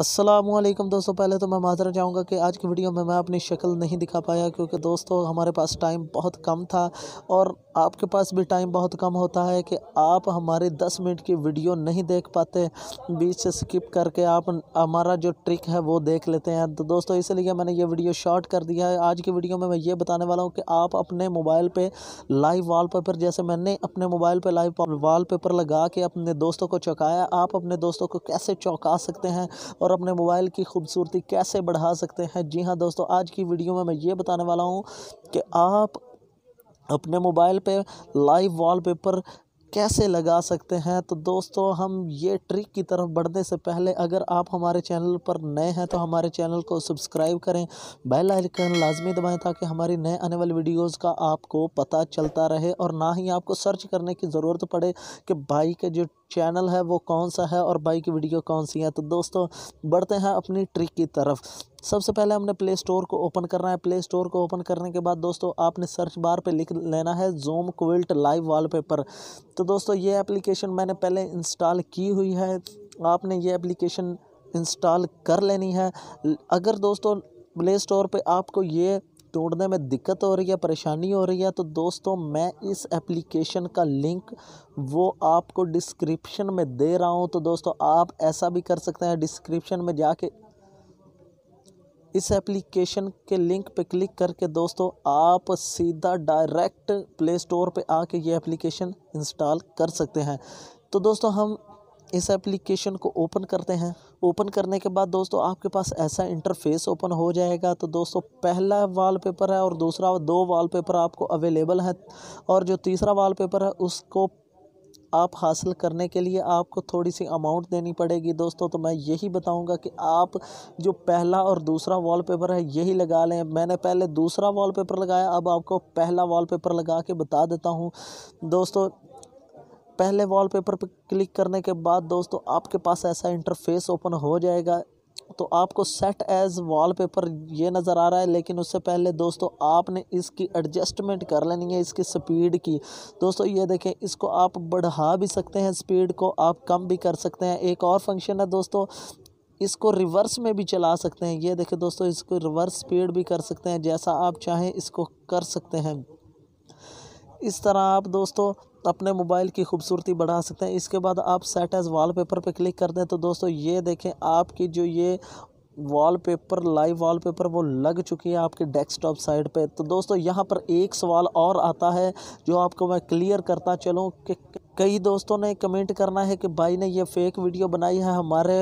असलम दोस्तों पहले तो मैं माजरा चाहूँगा कि आज की वीडियो में मैं अपनी शक्ल नहीं दिखा पाया क्योंकि दोस्तों हमारे पास टाइम बहुत कम था और आपके पास भी टाइम बहुत कम होता है कि आप हमारे 10 मिनट की वीडियो नहीं देख पाते बीच से स्किप करके आप हमारा जो ट्रिक है वो देख लेते हैं तो दोस्तों इसलिए मैंने ये वीडियो शॉर्ट कर दिया है आज की वीडियो में मैं ये बताने वाला हूँ कि आप अपने मोबाइल पर लाइव वॉलपेपर जैसे मैंने अपने मोबाइल पर लाइव वॉलपेपर लगा के अपने दोस्तों को चौंकाया आप अपने दोस्तों को कैसे चौंका सकते हैं और अपने मोबाइल की खूबसूरती कैसे बढ़ा सकते हैं जी हाँ दोस्तों आज की वीडियो में मैं ये बताने वाला हूँ कि आप अपने मोबाइल पे लाइव वॉलपेपर कैसे लगा सकते हैं तो दोस्तों हम ये ट्रिक की तरफ बढ़ने से पहले अगर आप हमारे चैनल पर नए हैं तो हमारे चैनल को सब्सक्राइब करें बेल आइकन लाजमी दबाएं ताकि हमारी नए आने वाली वीडियोस का आपको पता चलता रहे और ना ही आपको सर्च करने की ज़रूरत पड़े कि भाई के जो चैनल है वो कौन सा है और भाई की वीडियो कौन सी है तो दोस्तों बढ़ते हैं अपनी ट्रिक की तरफ सबसे पहले हमने प्ले स्टोर को ओपन करना है प्ले स्टोर को ओपन करने के बाद दोस्तों आपने सर्च बार पर लिख लेना है जोम क्विल्ट लाइव वॉलपेपर तो दोस्तों ये एप्लीकेशन मैंने पहले इंस्टॉल की हुई है आपने ये एप्लीकेशन इंस्टॉल कर लेनी है अगर दोस्तों प्ले स्टोर पर आपको ये ढूंढने में दिक्कत हो रही है परेशानी हो रही है तो दोस्तों मैं इस एप्लीकेशन का लिंक वो आपको डिस्क्रिप्शन में दे रहा हूँ तो दोस्तों आप ऐसा भी कर सकते हैं डिस्क्रिप्शन में जाके इस एप्लीकेशन के लिंक पे क्लिक करके दोस्तों आप सीधा डायरेक्ट प्ले स्टोर पे आके ये एप्लीकेशन इंस्टॉल कर सकते हैं तो दोस्तों हम इस एप्लीकेशन को ओपन करते हैं ओपन करने के बाद दोस्तों आपके पास ऐसा इंटरफेस ओपन हो जाएगा तो दोस्तों पहला वॉलपेपर है और दूसरा दो वॉलपेपर आपको अवेलेबल है और जो तीसरा वॉलपेपर है उसको आप हासिल करने के लिए आपको थोड़ी सी अमाउंट देनी पड़ेगी दोस्तों तो मैं यही बताऊंगा कि आप जो पहला और दूसरा वॉलपेपर है यही लगा लें मैंने पहले दूसरा वॉलपेपर लगाया अब आपको पहला वॉलपेपर लगा के बता देता हूँ दोस्तों पहले वॉलपेपर पर क्लिक करने के बाद दोस्तों आपके पास ऐसा इंटरफेस ओपन हो जाएगा तो आपको सेट एज़ वॉलपेपर ये नज़र आ रहा है लेकिन उससे पहले दोस्तों आपने इसकी एडजस्टमेंट कर लेनी है इसकी स्पीड की दोस्तों ये देखें इसको आप बढ़ा भी सकते हैं स्पीड को आप कम भी कर सकते हैं एक और फंक्शन है दोस्तों इसको रिवर्स में भी चला सकते हैं ये देखें दोस्तों इसको रिवर्स स्पीड भी कर सकते हैं जैसा आप चाहें इसको कर सकते हैं इस तरह आप दोस्तों अपने मोबाइल की खूबसूरती बढ़ा सकते हैं इसके बाद आप सेट एज़ वॉलपेपर पे क्लिक कर दें तो दोस्तों ये देखें आपकी जो ये वॉलपेपर लाइव वॉलपेपर वो लग चुकी है आपके डेस्कटॉप साइड पे तो दोस्तों यहाँ पर एक सवाल और आता है जो आपको मैं क्लियर करता चलूँ कि कई दोस्तों ने कमेंट करना है कि भाई ने ये फेक वीडियो बनाई है हमारे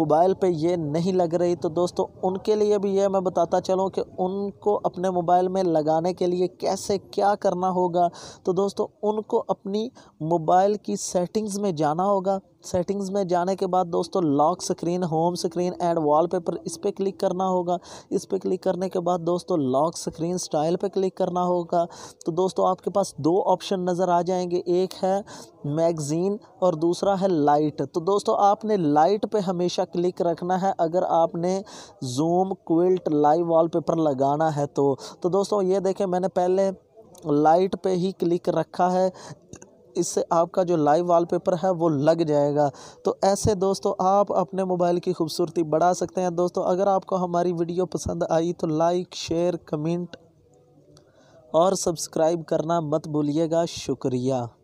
मोबाइल पे ये नहीं लग रही तो दोस्तों उनके लिए भी ये मैं बताता चलूँ कि उनको अपने मोबाइल में लगाने के लिए कैसे क्या करना होगा तो दोस्तों उनको अपनी मोबाइल की सेटिंग्स में जाना होगा सेटिंग्स में जाने के बाद दोस्तों lock screen home screen and wallpaper इस पर क्लिक करना होगा इस पर क्लिक करने के बाद दोस्तों लॉक स्क्रीन स्टाइल पे क्लिक करना होगा तो दोस्तों आपके पास दो ऑप्शन नज़र आ जाएंगे एक है मैगज़ीन और दूसरा है लाइट तो दोस्तों आपने लाइट पे हमेशा क्लिक रखना है अगर आपने जूम क्विल्ट लाइव वॉलपेपर लगाना है तो तो दोस्तों ये देखें मैंने पहले लाइट पे ही क्लिक रखा है इससे आपका जो लाइव वॉलपेपर है वो लग जाएगा तो ऐसे दोस्तों आप अपने मोबाइल की खूबसूरती बढ़ा सकते हैं दोस्तों अगर आपको हमारी वीडियो पसंद आई तो लाइक शेयर कमेंट और सब्सक्राइब करना मत भूलिएगा शुक्रिया